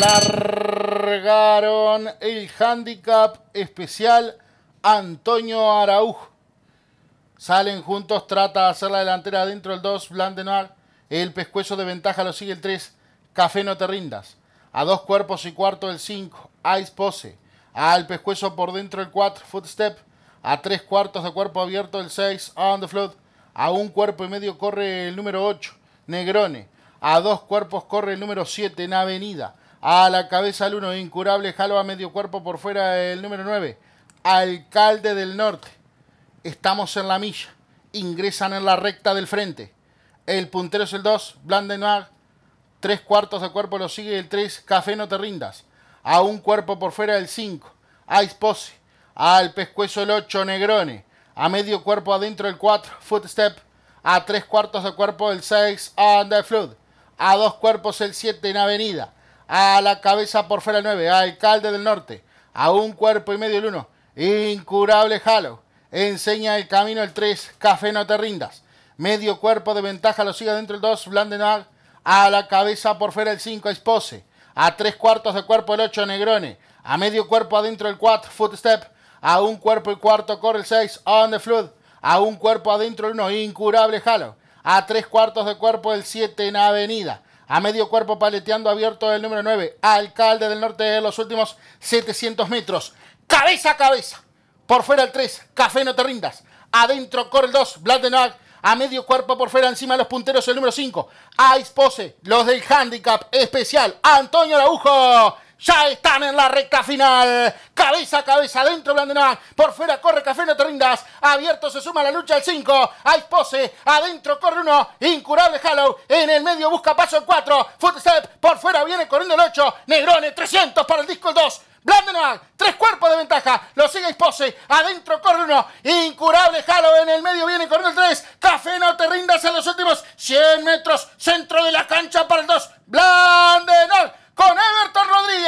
largaron el handicap especial Antonio Araujo. Salen juntos, trata de hacer la delantera dentro del 2, Blandenoir. El pescuezo de ventaja lo sigue el 3, Café no te rindas. A dos cuerpos y cuarto el 5, Ice Pose. Al pescuezo por dentro el 4, Footstep. A tres cuartos de cuerpo abierto el 6, On the Flood. A un cuerpo y medio corre el número 8, Negrone. A dos cuerpos corre el número 7 en avenida. A la cabeza el 1, incurable, jalo a medio cuerpo por fuera el número 9. Alcalde del Norte. Estamos en la milla. Ingresan en la recta del frente. El puntero es el 2, Blandenoir. Tres cuartos de cuerpo lo sigue el 3, Café no te rindas. A un cuerpo por fuera el 5, Ice Pose. Al pescuezo el 8, Negrone. A medio cuerpo adentro el 4, Footstep. A tres cuartos de cuerpo el 6, On Flood a dos cuerpos el 7 en Avenida, a la cabeza por fuera el 9, Alcalde del Norte, a un cuerpo y medio el 1, Incurable Halo, enseña el camino el 3, Café no te rindas, medio cuerpo de ventaja lo sigue adentro el 2, Blandenal, a la cabeza por fuera el 5, Espose, a tres cuartos de cuerpo el 8, Negrone, a medio cuerpo adentro el 4, Footstep, a un cuerpo y cuarto corre el 6, On the Flood, a un cuerpo adentro el 1, Incurable Halo, a tres cuartos de cuerpo el 7 en Avenida. A medio cuerpo paleteando abierto el número 9. Alcalde del Norte de los últimos 700 metros. Cabeza a cabeza. Por fuera el 3. Café no te rindas. Adentro corre el 2. Bladenac. A medio cuerpo por fuera encima de los punteros el número 5. Ice Pose. Los del handicap especial. Antonio Araujo. Ya están en la recta final. Cabeza a cabeza, dentro Blandenal. Por fuera corre Café, no te rindas. Abierto se suma la lucha el 5. Hay pose. Adentro corre uno. Incurable Hallow. En el medio busca paso el 4. Footstep. Por fuera viene corriendo el 8. Negrone 300 para el disco el 2. Blandenal. tres cuerpos de ventaja, lo sigue pose adentro corre uno, incurable Jalo en el medio viene corriendo el 3, Café no te rindas en los últimos 100 metros, centro de la cancha para el 2, Blandenal. con Everton Rodríguez.